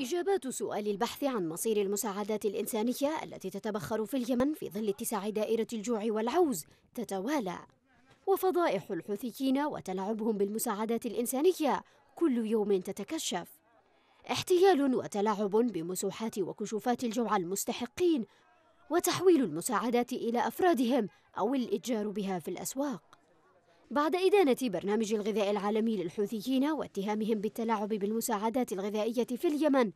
إجابات سؤال البحث عن مصير المساعدات الإنسانية التي تتبخر في اليمن في ظل اتساع دائرة الجوع والعوز تتوالى وفضائح الحوثيين وتلاعبهم بالمساعدات الإنسانية كل يوم تتكشف احتيال وتلاعب بمسوحات وكشوفات الجوع المستحقين وتحويل المساعدات إلى أفرادهم أو الإتجار بها في الأسواق بعد إدانة برنامج الغذاء العالمي للحوثيين واتهامهم بالتلاعب بالمساعدات الغذائية في اليمن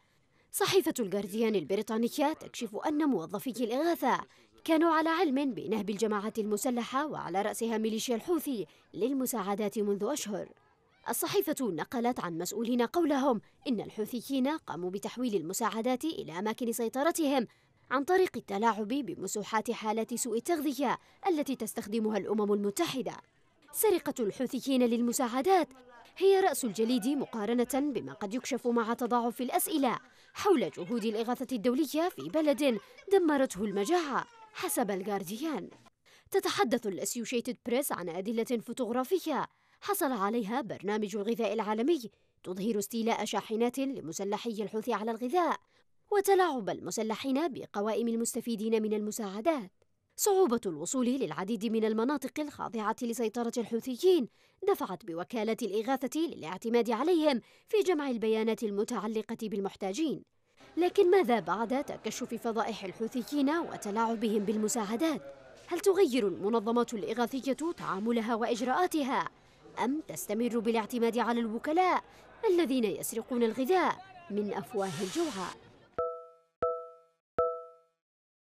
صحيفة الجارديان البريطانية تكشف أن موظفي الإغاثة كانوا على علم بنهب الجماعات المسلحة وعلى رأسها ميليشيا الحوثي للمساعدات منذ أشهر الصحيفة نقلت عن مسؤولين قولهم إن الحوثيين قاموا بتحويل المساعدات إلى أماكن سيطرتهم عن طريق التلاعب بمسوحات حالات سوء التغذية التي تستخدمها الأمم المتحدة سرقة الحوثيين للمساعدات هي رأس الجليد مقارنة بما قد يكشف مع تضاعف الأسئلة حول جهود الإغاثة الدولية في بلد دمرته المجاعة حسب الجارديان تتحدث الأسيوشيتد بريس عن أدلة فوتوغرافية حصل عليها برنامج الغذاء العالمي تظهر استيلاء شاحنات لمسلحي الحوثي على الغذاء وتلاعب المسلحين بقوائم المستفيدين من المساعدات صعوبة الوصول للعديد من المناطق الخاضعة لسيطرة الحوثيين دفعت بوكالة الإغاثة للاعتماد عليهم في جمع البيانات المتعلقة بالمحتاجين لكن ماذا بعد تكشف فضائح الحوثيين وتلاعبهم بالمساعدات؟ هل تغير المنظمات الإغاثية تعاملها وإجراءاتها؟ أم تستمر بالاعتماد على الوكلاء الذين يسرقون الغذاء من أفواه الجوعان؟